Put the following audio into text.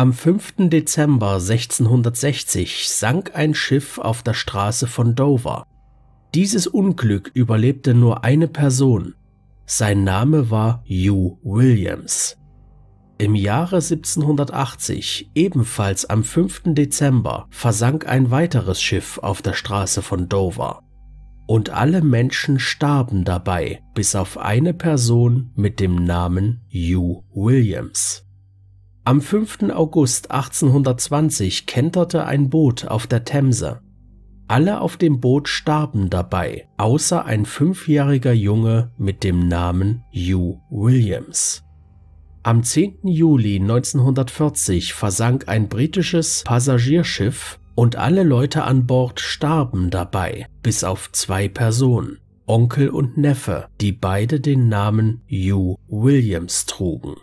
Am 5. Dezember 1660 sank ein Schiff auf der Straße von Dover. Dieses Unglück überlebte nur eine Person. Sein Name war Hugh Williams. Im Jahre 1780, ebenfalls am 5. Dezember, versank ein weiteres Schiff auf der Straße von Dover. Und alle Menschen starben dabei, bis auf eine Person mit dem Namen Hugh Williams. Am 5. August 1820 kenterte ein Boot auf der Themse. Alle auf dem Boot starben dabei, außer ein fünfjähriger Junge mit dem Namen Hugh Williams. Am 10. Juli 1940 versank ein britisches Passagierschiff und alle Leute an Bord starben dabei, bis auf zwei Personen, Onkel und Neffe, die beide den Namen Hugh Williams trugen.